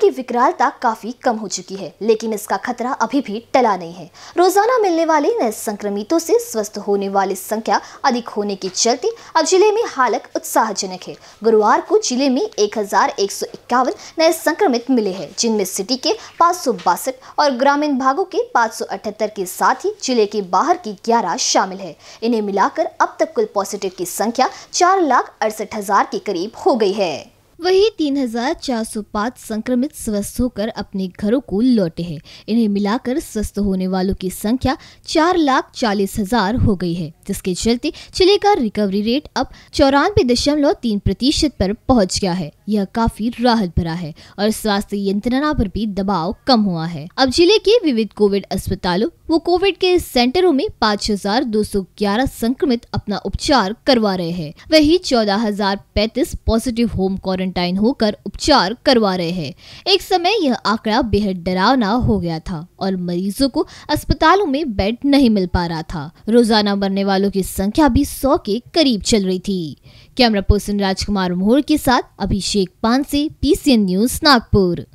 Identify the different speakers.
Speaker 1: की विकरालता काफी कम हो चुकी है लेकिन इसका खतरा अभी भी टला नहीं है रोजाना मिलने वाले नए संक्रमितों से स्वस्थ होने वाली संख्या अधिक होने के चलते अब जिले में हालत उत्साहजनक है गुरुवार को जिले में एक नए संक्रमित मिले हैं जिनमें सिटी के पाँच और ग्रामीण भागों के पाँच के साथ ही जिले के बाहर की ग्यारह शामिल है इन्हें मिलाकर अब तक कुल पॉजिटिव की संख्या चार लाख अड़सठ हजार के करीब हो गई है सौ 3,405 संक्रमित स्वस्थ होकर अपने घरों को लौटे हैं इन्हें मिलाकर स्वस्थ होने वालों की संख्या चार लाख चालीस हजार हो गई है जिसके चलते चिले का रिकवरी रेट अब चौरानवे दशमलव तीन प्रतिशत पर पहुंच गया है यह काफी राहत भरा है और स्वास्थ्य यंत्रणा पर भी दबाव कम हुआ है अब जिले के विविध कोविड अस्पतालों वो कोविड के सेंटरों में 5,211 संक्रमित अपना उपचार करवा रहे हैं वही 14,035 पॉजिटिव होम क्वारंटाइन होकर उपचार करवा रहे हैं एक समय यह आंकड़ा बेहद डरावना हो गया था और मरीजों को अस्पतालों में बेड नहीं मिल पा रहा था रोजाना मरने वालों की संख्या भी सौ के करीब चल रही थी कैमरा पर्सन राजकुमार मोहर के साथ अभिषेक पानसे पीसीएन न्यूज नागपुर